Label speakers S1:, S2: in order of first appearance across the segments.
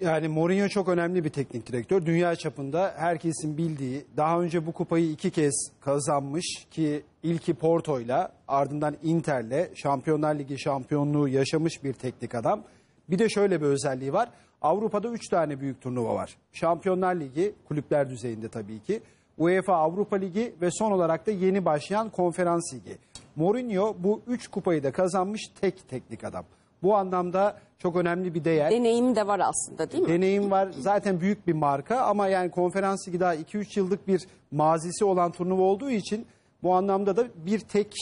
S1: Yani Mourinho çok önemli bir teknik direktör. Dünya çapında herkesin bildiği, daha önce bu kupayı iki kez kazanmış ki ilki Porto'yla ardından Inter'le Şampiyonlar Ligi şampiyonluğu yaşamış bir teknik adam. Bir de şöyle bir özelliği var. Avrupa'da üç tane büyük turnuva var. Şampiyonlar Ligi, kulüpler düzeyinde tabii ki. UEFA Avrupa Ligi ve son olarak da yeni başlayan Konferans Ligi. Mourinho bu üç kupayı da kazanmış tek teknik adam. Bu anlamda çok önemli bir değer. Deneyim de var aslında değil mi? Deneyim var. Zaten büyük bir marka ama yani konferansı daha 2-3 yıllık bir mazisi olan turnuva olduğu için bu anlamda da bir tek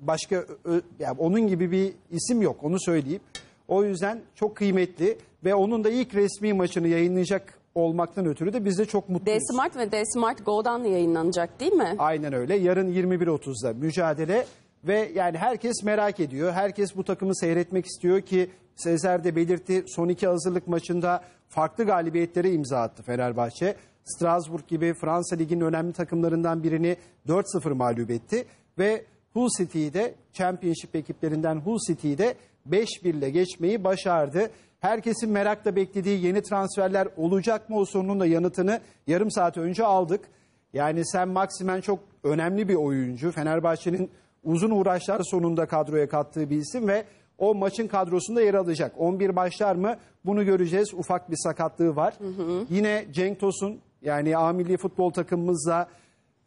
S1: başka yani onun gibi bir isim yok onu söyleyeyim. O yüzden çok kıymetli ve onun da ilk resmi maçını yayınlayacak olmaktan ötürü de biz de çok mutluyuz. D-Smart ve D-Smart Go'dan yayınlanacak değil mi? Aynen öyle. Yarın 21.30'da mücadele ve yani herkes merak ediyor. Herkes bu takımı seyretmek istiyor ki Sezer de belirtti son iki hazırlık maçında farklı galibiyetlere imza attı Fenerbahçe. Strasbourg gibi Fransa Ligi'nin önemli takımlarından birini 4-0 mağlup etti. Ve Hull City'yi de Championship ekiplerinden Hull City'yi de 5-1 ile geçmeyi başardı. Herkesin merakla beklediği yeni transferler olacak mı o sorunun da yanıtını yarım saat önce aldık. Yani sen Maximen çok önemli bir oyuncu. Fenerbahçe'nin uzun uğraşlar sonunda kadroya kattığı bir isim ve o maçın kadrosunda yer alacak. 11 başlar mı? Bunu göreceğiz. Ufak bir sakatlığı var. Hı hı. Yine Cenk Tosun yani A milli futbol takımımızla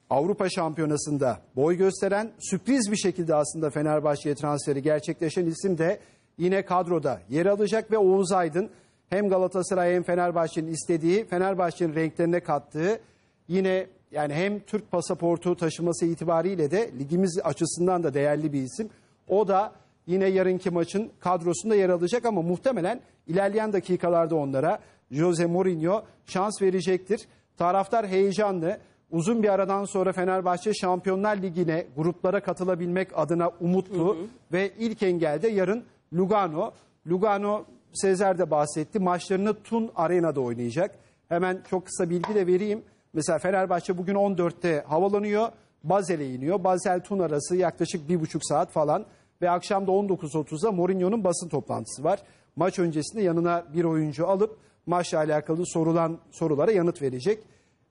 S1: Avrupa Şampiyonası'nda boy gösteren sürpriz bir şekilde aslında Fenerbahçe'ye transferi gerçekleşen isim de yine kadroda yer alacak ve Oğuz Aydın hem Galatasaray hem Fenerbahçe'nin istediği, Fenerbahçe'nin renklerine kattığı yine yani hem Türk pasaportu taşıması itibariyle de ligimiz açısından da değerli bir isim. O da yine yarınki maçın kadrosunda yer alacak ama muhtemelen ilerleyen dakikalarda onlara Jose Mourinho şans verecektir. Taraftar heyecanlı. Uzun bir aradan sonra Fenerbahçe Şampiyonlar Ligi'ne gruplara katılabilmek adına umutlu hı hı. ve ilk engelde yarın Lugano. Lugano Sezer de bahsetti. Maçlarını Tun Arena'da oynayacak. Hemen çok kısa bilgi de vereyim. Mesela Fenerbahçe bugün 14'te havalanıyor. Bazel'e iniyor. Bazel Tun arası yaklaşık buçuk saat falan. Ve akşam da 19.30'da Mourinho'nun basın toplantısı var. Maç öncesinde yanına bir oyuncu alıp maçla alakalı sorulan sorulara yanıt verecek.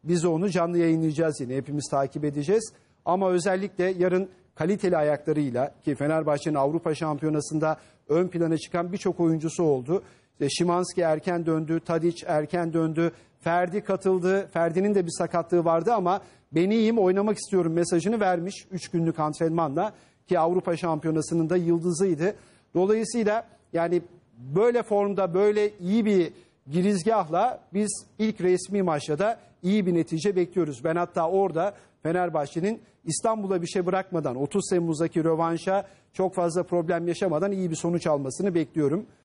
S1: Biz de onu canlı yayınlayacağız yine. Hepimiz takip edeceğiz. Ama özellikle yarın kaliteli ayaklarıyla ki Fenerbahçe'nin Avrupa Şampiyonası'nda ön plana çıkan birçok oyuncusu oldu. İşte Şimanski erken döndü, Tadic erken döndü, Ferdi katıldı. Ferdi'nin de bir sakatlığı vardı ama ben iyiyim oynamak istiyorum mesajını vermiş 3 günlük antrenmanla ki Avrupa Şampiyonası'nın da yıldızıydı. Dolayısıyla yani böyle formda böyle iyi bir girizgahla biz ilk resmi maçta da iyi bir netice bekliyoruz. Ben hatta orada Fenerbahçe'nin İstanbul'a bir şey bırakmadan 30 Temmuz'daki rövanşa çok fazla problem yaşamadan iyi bir sonuç almasını bekliyorum.